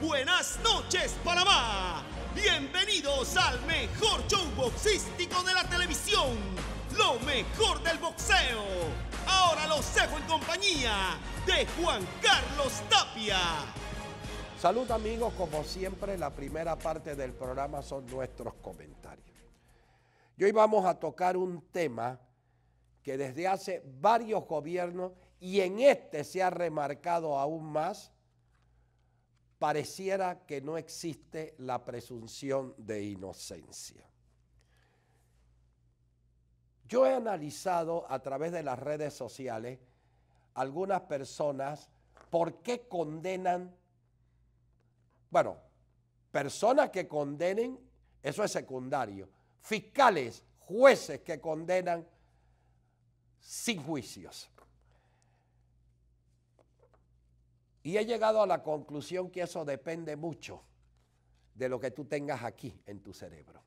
Buenas noches, Panamá. Bienvenidos al mejor show boxístico de la televisión. Lo mejor del boxeo. Ahora los dejo en compañía de Juan Carlos Tapia. Salud amigos, como siempre la primera parte del programa son nuestros comentarios. Y hoy vamos a tocar un tema que desde hace varios gobiernos y en este se ha remarcado aún más pareciera que no existe la presunción de inocencia. Yo he analizado a través de las redes sociales algunas personas por qué condenan, bueno, personas que condenen, eso es secundario, fiscales, jueces que condenan sin juicios. Y he llegado a la conclusión que eso depende mucho de lo que tú tengas aquí en tu cerebro.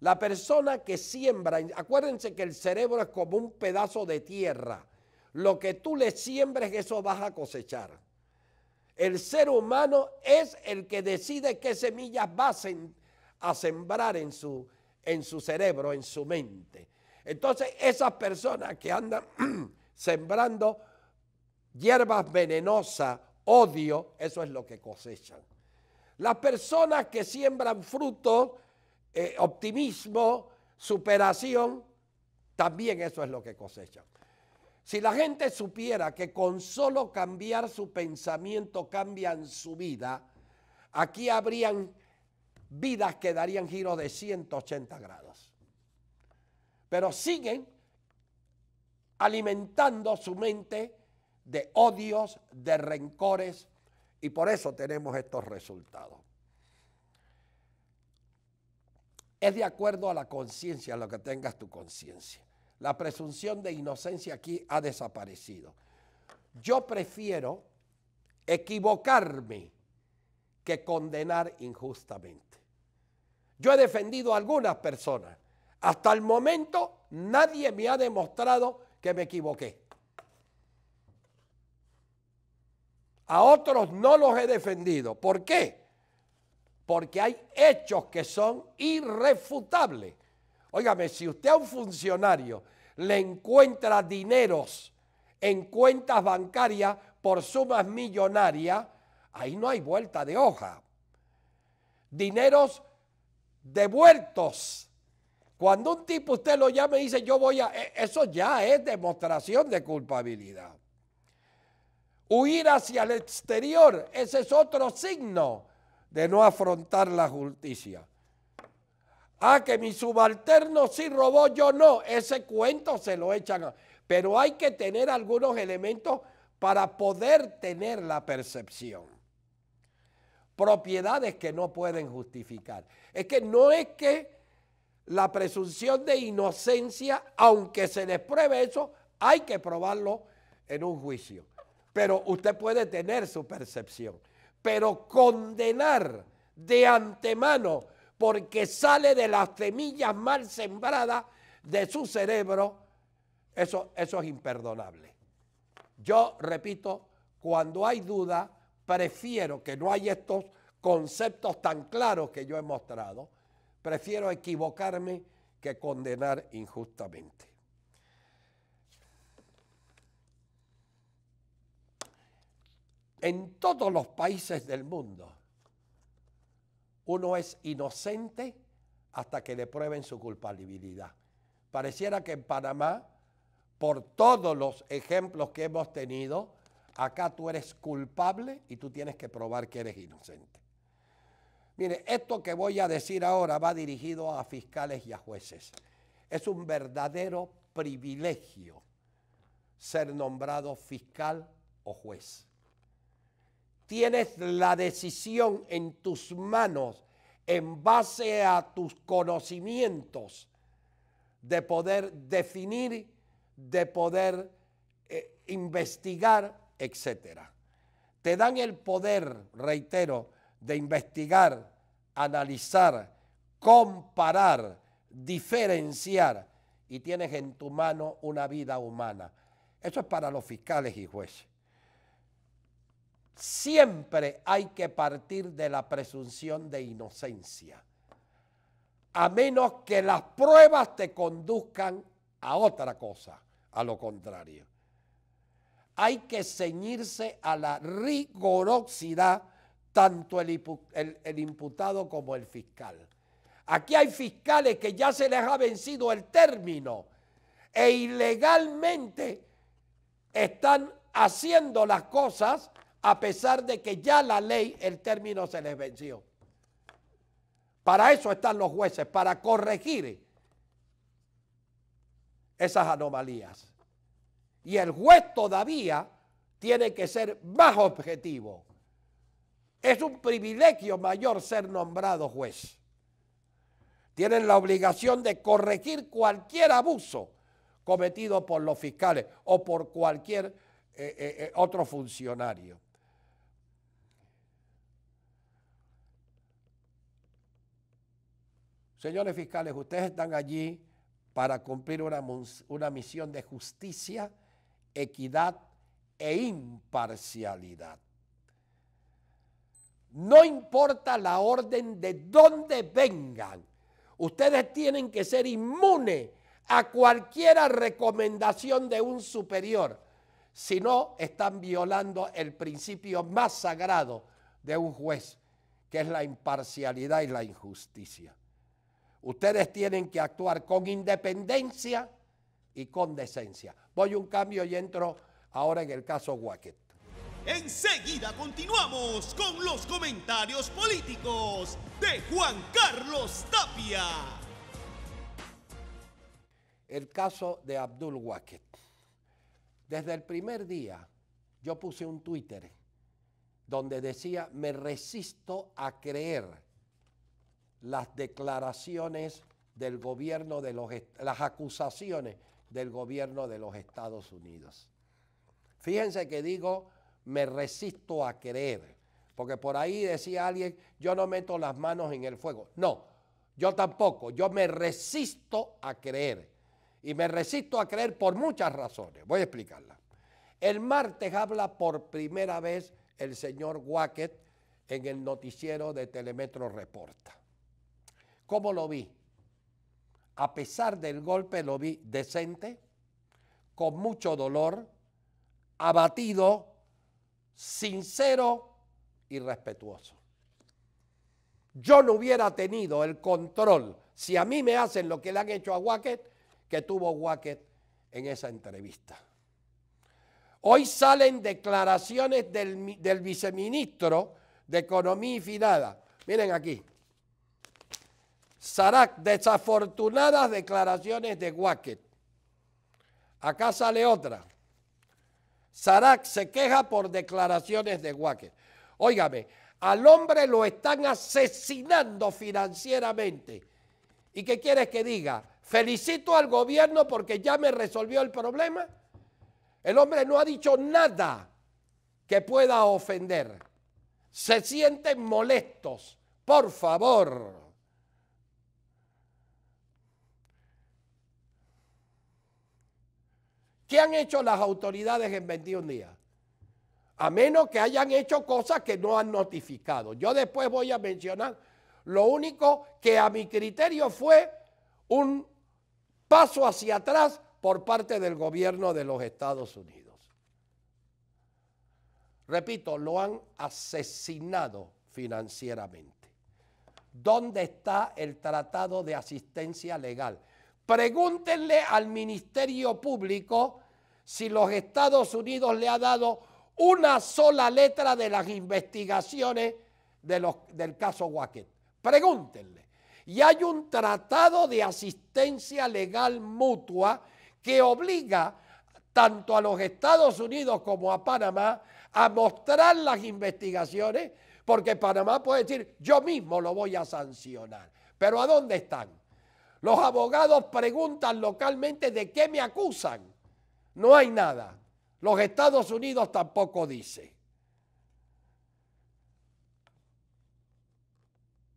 La persona que siembra, acuérdense que el cerebro es como un pedazo de tierra. Lo que tú le siembres, eso vas a cosechar. El ser humano es el que decide qué semillas va a sembrar en su, en su cerebro, en su mente. Entonces, esas personas que andan sembrando hierbas venenosas odio, eso es lo que cosechan. Las personas que siembran fruto, eh, optimismo, superación, también eso es lo que cosechan. Si la gente supiera que con solo cambiar su pensamiento cambian su vida, aquí habrían vidas que darían giros de 180 grados. Pero siguen alimentando su mente de odios, de rencores, y por eso tenemos estos resultados. Es de acuerdo a la conciencia, lo que tengas tu conciencia. La presunción de inocencia aquí ha desaparecido. Yo prefiero equivocarme que condenar injustamente. Yo he defendido a algunas personas. Hasta el momento nadie me ha demostrado que me equivoqué. A otros no los he defendido. ¿Por qué? Porque hay hechos que son irrefutables. Óigame, si usted a un funcionario le encuentra dineros en cuentas bancarias por sumas millonarias, ahí no hay vuelta de hoja. Dineros devueltos. Cuando un tipo usted lo llama y dice, yo voy a... E-, eso ya es demostración de culpabilidad. Huir hacia el exterior, ese es otro signo de no afrontar la justicia. Ah, que mi subalterno sí robó, yo no. Ese cuento se lo echan. Pero hay que tener algunos elementos para poder tener la percepción. Propiedades que no pueden justificar. Es que no es que la presunción de inocencia, aunque se les pruebe eso, hay que probarlo en un juicio pero usted puede tener su percepción. Pero condenar de antemano porque sale de las semillas mal sembradas de su cerebro, eso, eso es imperdonable. Yo repito, cuando hay duda, prefiero que no haya estos conceptos tan claros que yo he mostrado, prefiero equivocarme que condenar injustamente. en todos los países del mundo, uno es inocente hasta que le prueben su culpabilidad. Pareciera que en Panamá, por todos los ejemplos que hemos tenido, acá tú eres culpable y tú tienes que probar que eres inocente. Mire, esto que voy a decir ahora va dirigido a fiscales y a jueces. Es un verdadero privilegio ser nombrado fiscal o juez tienes la decisión en tus manos en base a tus conocimientos de poder definir, de poder eh, investigar, etc. Te dan el poder, reitero, de investigar, analizar, comparar, diferenciar y tienes en tu mano una vida humana. Eso es para los fiscales y jueces. Siempre hay que partir de la presunción de inocencia, a menos que las pruebas te conduzcan a otra cosa, a lo contrario. Hay que ceñirse a la rigorosidad tanto el, imputado como el fiscal. Aquí hay fiscales que ya se les ha vencido el término e ilegalmente están haciendo las cosas a pesar de que ya la ley, el término se les venció. Para eso están los jueces, para corregir esas anomalías. Y el juez todavía tiene que ser más objetivo. Es un privilegio mayor ser nombrado juez. Tienen la obligación de corregir cualquier abuso cometido por los fiscales o por cualquier eh, eh, eh, otro funcionario. Señores fiscales, ustedes están allí para cumplir una, misión de justicia, equidad e imparcialidad. No importa la orden de dónde vengan, ustedes tienen que ser inmunes a cualquier recomendación de un superior, si no están violando el principio más sagrado de un juez, que es la imparcialidad y la injusticia. Ustedes tienen que actuar con independencia y con decencia. Voy un cambio y entro ahora en el caso Wackett. Enseguida continuamos con los comentarios políticos de Juan Carlos Tapia. El caso de Abdul Wackett. Desde el primer día yo puse un Twitter donde decía, me resisto a creer las declaraciones del gobierno de los, las acusaciones del gobierno de los Estados Unidos. Fíjense que digo, me resisto a creer, porque por ahí decía alguien, yo no meto las manos en el fuego. No, yo tampoco, yo me resisto a creer. Y me resisto a creer por muchas razones. Voy a explicarla. El martes habla por primera vez el señor Wackett en el noticiero de Telemetro Reporta. ¿Cómo lo vi? A pesar del golpe lo vi decente, con mucho dolor, abatido, sincero y respetuoso. Yo no hubiera tenido el control, si a mí me hacen lo que le han hecho a Wackett, que tuvo Wackett en esa entrevista. Hoy salen declaraciones del, viceministro de Economía y Finada, Miren aquí. Sarac desafortunadas declaraciones de Wackett. Acá sale otra. Sarak se queja por declaraciones de Wackett. Óigame, al hombre lo están asesinando financieramente. ¿Y qué quieres que diga? ¿Felicito al gobierno porque ya me resolvió el problema? El hombre no ha dicho nada que pueda ofender. Se sienten molestos. Por favor. ¿Qué han hecho las autoridades en 21 días? A menos que hayan hecho cosas que no han notificado. Yo después voy a mencionar lo único que a mi criterio fue un paso hacia atrás por parte del gobierno de los Estados Unidos. Repito, lo han asesinado financieramente. ¿Dónde está el tratado de asistencia legal? Pregúntenle al Ministerio Público si los Estados Unidos le ha dado una sola letra de las investigaciones de los, del caso Wackett. Pregúntenle. Y hay un tratado de asistencia legal mutua que obliga tanto a los Estados Unidos como a Panamá a mostrar las investigaciones, porque Panamá puede decir, yo mismo lo voy a sancionar. Pero ¿a dónde están? Los abogados preguntan localmente de qué me acusan. No hay nada. Los Estados Unidos tampoco dice.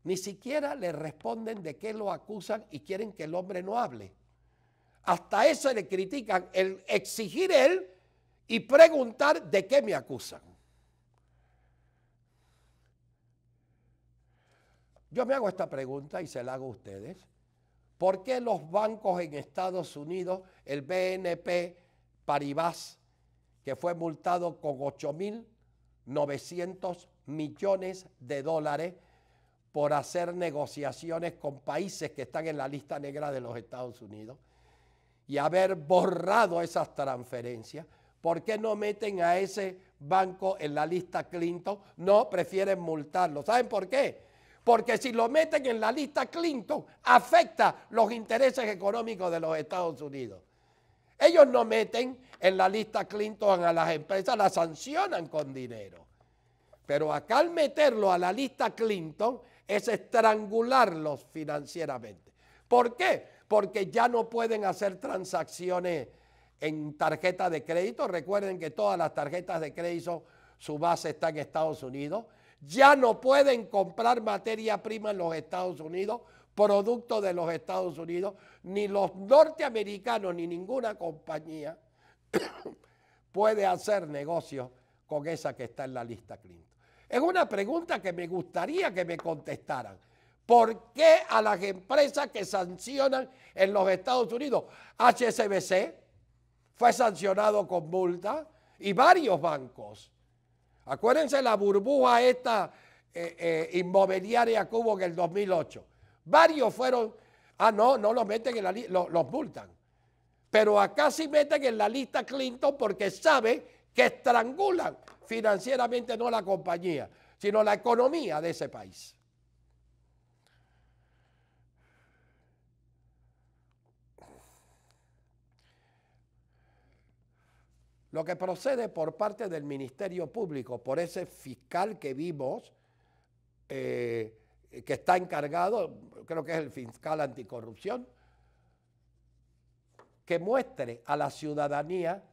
Ni siquiera le responden de qué lo acusan y quieren que el hombre no hable. Hasta eso le critican, el exigir él y preguntar de qué me acusan. Yo me hago esta pregunta y se la hago a ustedes. ¿Por qué los bancos en Estados Unidos, el BNP Paribas, que fue multado con 8.900 millones de dólares por hacer negociaciones con países que están en la lista negra de los Estados Unidos y haber borrado esas transferencias? ¿Por qué no meten a ese banco en la lista Clinton? No, prefieren multarlo. ¿Saben por qué? Porque si lo meten en la lista Clinton, afecta los intereses económicos de los Estados Unidos. Ellos no meten en la lista Clinton a las empresas, las sancionan con dinero. Pero acá al meterlo a la lista Clinton es estrangularlos financieramente. ¿Por qué? Porque ya no pueden hacer transacciones en tarjeta de crédito. Recuerden que todas las tarjetas de crédito, su base está en Estados Unidos ya no pueden comprar materia prima en los Estados Unidos, producto de los Estados Unidos, ni los norteamericanos ni ninguna compañía puede hacer negocios con esa que está en la lista Clinton. Es una pregunta que me gustaría que me contestaran. ¿Por qué a las empresas que sancionan en los Estados Unidos? HSBC fue sancionado con multa y varios bancos. Acuérdense la burbuja esta eh, eh, inmobiliaria que en el 2008. Varios fueron, ah, no, no los meten en la lista, los, multan. Pero acá sí meten en la lista Clinton porque sabe que estrangulan financieramente no la compañía, sino la economía de ese país. Lo que procede por parte del Ministerio Público, por ese fiscal que vimos, eh, que está encargado, creo que es el fiscal anticorrupción, que muestre a la ciudadanía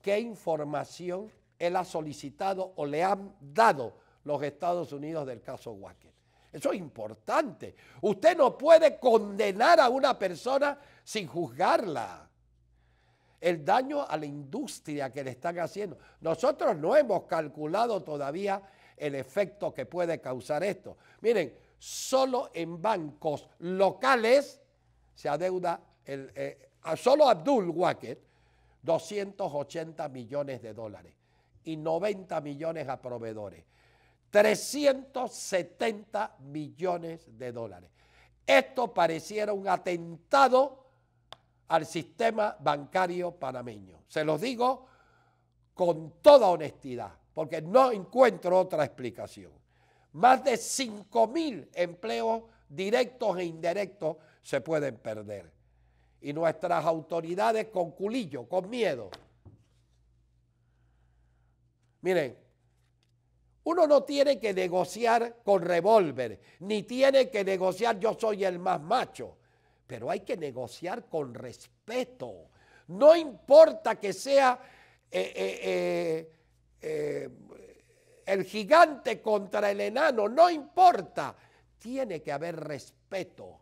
qué información él ha solicitado o le han dado los Estados Unidos del caso Wacker. Eso es importante. Usted no puede condenar a una persona sin juzgarla el daño a la industria que le están haciendo. Nosotros no hemos calculado todavía el efecto que puede causar esto. Miren, solo en bancos locales se adeuda, eh, a solo Abdul Wacker, 280 millones de dólares y 90 millones a proveedores. 370 millones de dólares. Esto pareciera un atentado al sistema bancario panameño. Se los digo con toda honestidad, porque no encuentro otra explicación. Más de 5.000 empleos directos e indirectos se pueden perder. Y nuestras autoridades con culillo, con miedo. Miren, uno no tiene que negociar con revólver, ni tiene que negociar yo soy el más macho pero hay que negociar con respeto. No importa que sea eh, eh, eh, el gigante contra el enano, no importa. Tiene que haber respeto,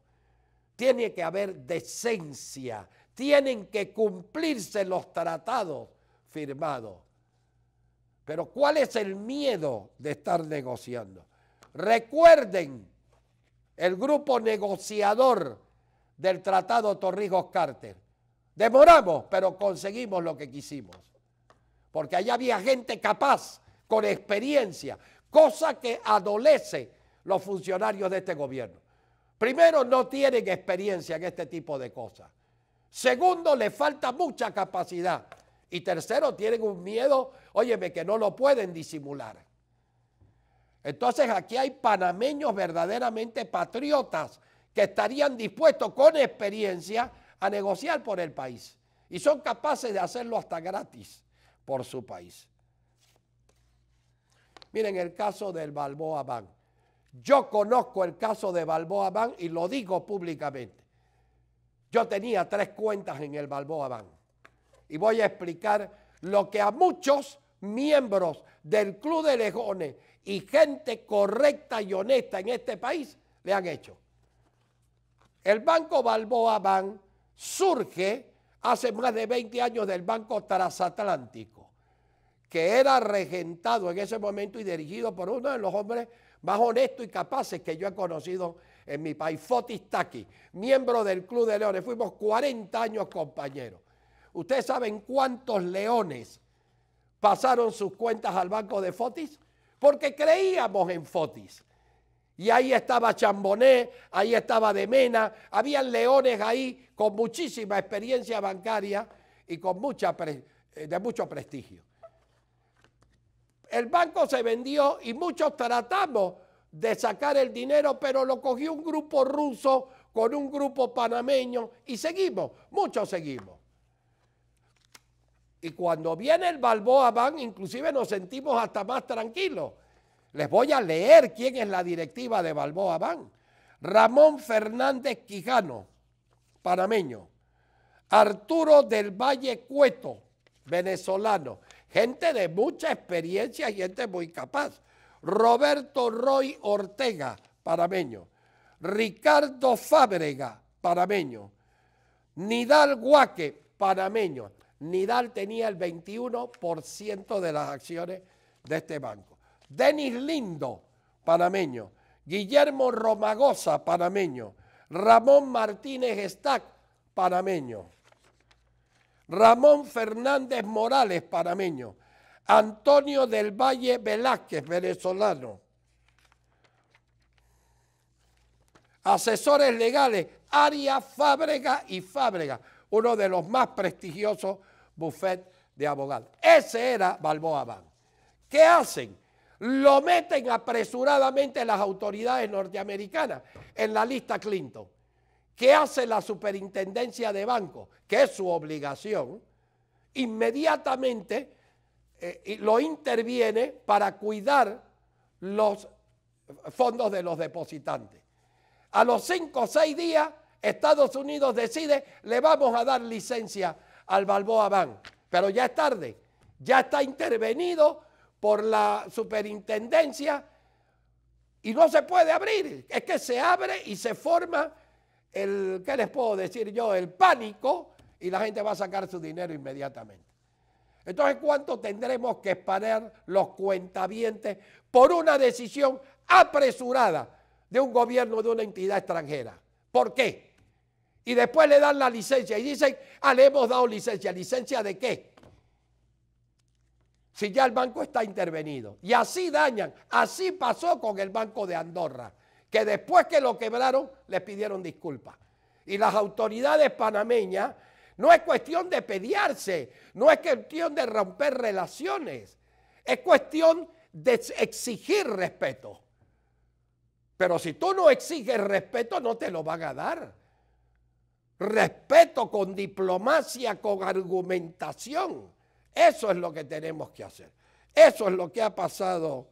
tiene que haber decencia, tienen que cumplirse los tratados firmados. Pero ¿cuál es el miedo de estar negociando? Recuerden, el grupo negociador del Tratado Torrijos-Carter. Demoramos, pero conseguimos lo que quisimos. Porque allá había gente capaz, con experiencia, cosa que adolece los funcionarios de este gobierno. Primero, no tienen experiencia en este tipo de cosas. Segundo, le falta mucha capacidad. Y tercero, tienen un miedo, óyeme, que no lo pueden disimular. Entonces aquí hay panameños verdaderamente patriotas que estarían dispuestos con experiencia a negociar por el país. Y son capaces de hacerlo hasta gratis por su país. Miren el caso del Balboa Bank. Yo conozco el caso de Balboa Bank y lo digo públicamente. Yo tenía tres cuentas en el Balboa Bank. Y voy a explicar lo que a muchos miembros del Club de Lejones y gente correcta y honesta en este país le han hecho. El Banco Balboa Bank surge hace más de 20 años del Banco Transatlántico, que era regentado en ese momento y dirigido por uno de los hombres más honestos y capaces que yo he conocido en mi país, Fotis Taki, miembro del Club de Leones. Fuimos 40 años compañeros. ¿Ustedes saben cuántos leones pasaron sus cuentas al banco de Fotis? Porque creíamos en Fotis. Y ahí estaba Chamboné, ahí estaba Demena, habían leones ahí con muchísima experiencia bancaria y con eh, de mucho prestigio. El banco se vendió y muchos tratamos de sacar el dinero, pero lo cogió un grupo ruso con un grupo panameño y seguimos, muchos seguimos. Y cuando viene el Balboa Bank, inclusive nos sentimos hasta más tranquilos, les voy a leer quién es la directiva de Balboa Bank. Ramón Fernández Quijano, panameño. Arturo del Valle Cueto, venezolano. Gente de mucha experiencia y gente muy capaz. Roberto Roy Ortega, panameño. Ricardo Fábrega, panameño. Nidal Guaque, panameño. Nidal tenía el 21% de las acciones de este banco. Denis Lindo, panameño. Guillermo Romagosa, panameño. Ramón Martínez Estac, panameño. Ramón Fernández Morales, panameño. Antonio del Valle Velázquez, venezolano. Asesores legales, Aria Fábrega y Fábrega, uno de los más prestigiosos bufet de abogados. Ese era Balboa Bank. ¿Qué hacen? Lo meten apresuradamente las autoridades norteamericanas en la lista Clinton. ¿Qué hace la superintendencia de bancos? Que es su obligación. Inmediatamente eh, lo interviene para cuidar los fondos de los depositantes. A los cinco o seis días, Estados Unidos decide, le vamos a dar licencia al Balboa Bank. Pero ya es tarde, ya está intervenido por la superintendencia y no se puede abrir. Es que se abre y se forma el, ¿qué les puedo decir yo? El pánico y la gente va a sacar su dinero inmediatamente. Entonces, ¿cuánto tendremos que esperar los cuentavientes por una decisión apresurada de un gobierno de una entidad extranjera? ¿Por qué? Y después le dan la licencia y dicen, ah, le hemos dado licencia. ¿Licencia de qué? si ya el banco está intervenido. Y así dañan. Así pasó con el Banco de Andorra, que después que lo quebraron les pidieron disculpas. Y las autoridades panameñas, no es cuestión de pelearse, no es cuestión de romper relaciones, es cuestión de exigir respeto. Pero si tú no exiges respeto, no te lo van a dar. Respeto con diplomacia, con argumentación eso es lo que tenemos que hacer. Eso es lo que ha pasado.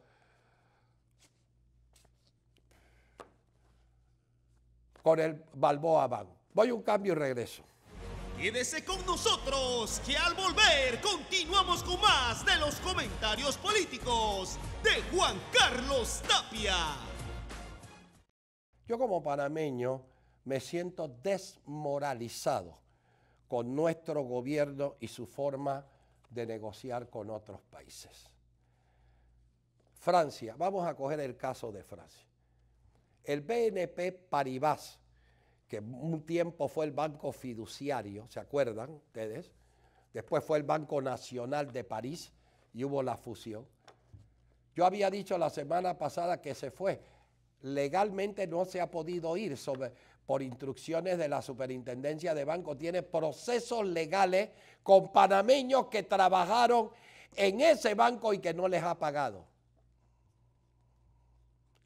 con el Balboa Banco. Voy un cambio y regreso. Quédese con nosotros, que al volver continuamos con más de los comentarios políticos de Juan Carlos Tapia. Yo como panameño me siento desmoralizado con nuestro gobierno y su forma de negociar con otros países. Francia, vamos a coger el caso de Francia. El BNP Paribas, que un tiempo fue el banco fiduciario, ¿se acuerdan ustedes? Después fue el Banco Nacional de París y hubo la fusión. Yo había dicho la semana pasada que se fue. Legalmente no se ha podido ir sobre, por instrucciones de la Superintendencia de Banco, tiene procesos legales con panameños que trabajaron en ese banco y que no les ha pagado.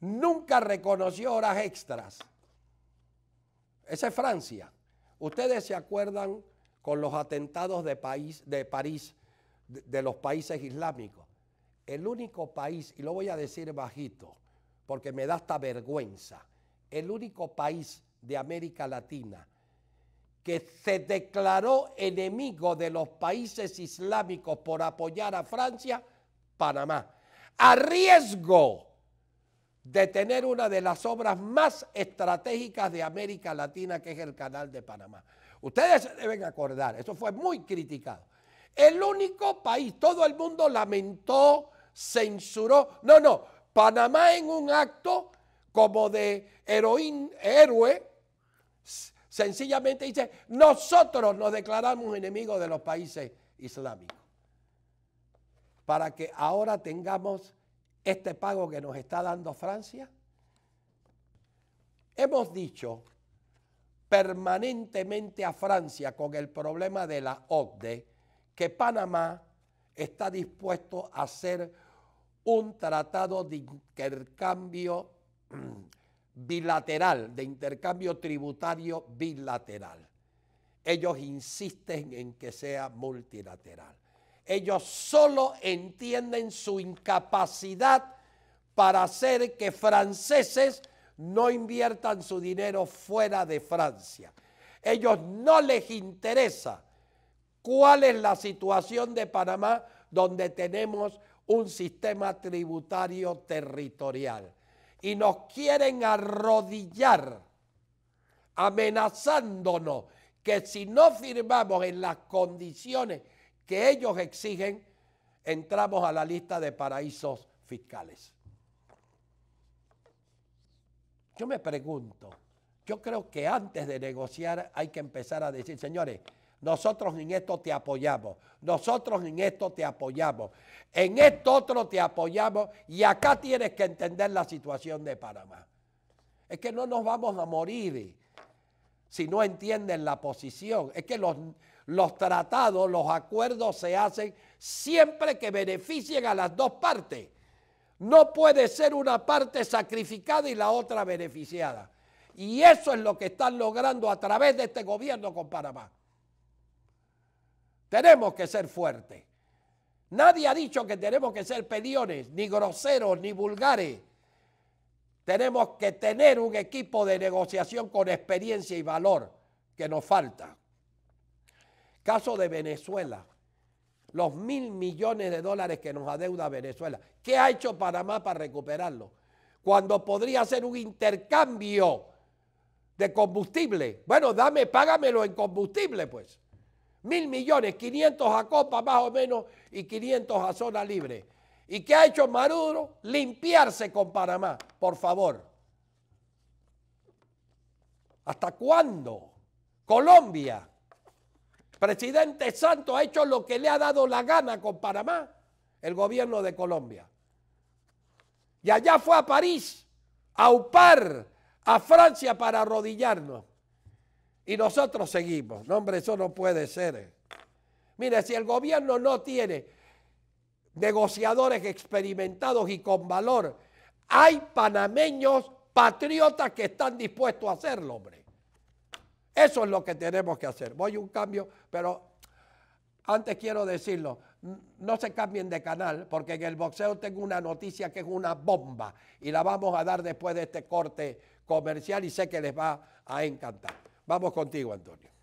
Nunca reconoció horas extras. Esa es Francia. Ustedes se acuerdan con los atentados de, país, de París, de los países islámicos. El único país, y lo voy a decir bajito, porque me da hasta vergüenza, el único país de América Latina, que se declaró enemigo de los países islámicos por apoyar a Francia, Panamá, a riesgo de tener una de las obras más estratégicas de América Latina, que es el Canal de Panamá. Ustedes deben acordar, eso fue muy criticado. El único país, todo el mundo lamentó, censuró. No, no, Panamá en un acto como de héroe, Sencillamente dice, nosotros nos declaramos enemigos de los países islámicos. Para que ahora tengamos este pago que nos está dando Francia. Hemos dicho permanentemente a Francia con el problema de la OCDE que Panamá está dispuesto a hacer un tratado de intercambio bilateral, de intercambio tributario bilateral. Ellos insisten en que sea multilateral. Ellos solo entienden su incapacidad para hacer que franceses no inviertan su dinero fuera de Francia. Ellos no les interesa cuál es la situación de Panamá donde tenemos un sistema tributario territorial y nos quieren arrodillar, amenazándonos que si no firmamos en las condiciones que ellos exigen, entramos a la lista de paraísos fiscales. Yo me pregunto, yo creo que antes de negociar hay que empezar a decir, señores, nosotros en esto te apoyamos. Nosotros en esto te apoyamos. En esto otro te apoyamos. Y acá tienes que entender la situación de Panamá. Es que no nos vamos a morir si no entienden la posición. Es que los, los tratados, los acuerdos se hacen siempre que beneficien a las dos partes. No puede ser una parte sacrificada y la otra beneficiada. Y eso es lo que están logrando a través de este gobierno con Panamá. Tenemos que ser fuertes. Nadie ha dicho que tenemos que ser pediones, ni groseros, ni vulgares. Tenemos que tener un equipo de negociación con experiencia y valor que nos falta. Caso de Venezuela, los mil millones de dólares que nos adeuda Venezuela. ¿Qué ha hecho Panamá para recuperarlo? Cuando podría hacer un intercambio de combustible. Bueno, dame, págamelo en combustible, pues mil millones, 500 a copa más o menos y 500 a zona libre. ¿Y qué ha hecho Maduro? Limpiarse con Panamá, por favor. ¿Hasta cuándo? Colombia. Presidente Santos ha hecho lo que le ha dado la gana con Panamá, el gobierno de Colombia. Y allá fue a París a upar a Francia para arrodillarnos. Y nosotros seguimos. No, hombre, eso no puede ser. Eh. Mire, si el gobierno no tiene negociadores experimentados y con valor, hay panameños patriotas que están dispuestos a hacerlo, hombre. Eso es lo que tenemos que hacer. Voy a un cambio, pero antes quiero decirlo, no se cambien de canal, porque en el boxeo tengo una noticia que es una bomba y la vamos a dar después de este corte comercial y sé que les va a encantar. Vamos contigo, Antonio.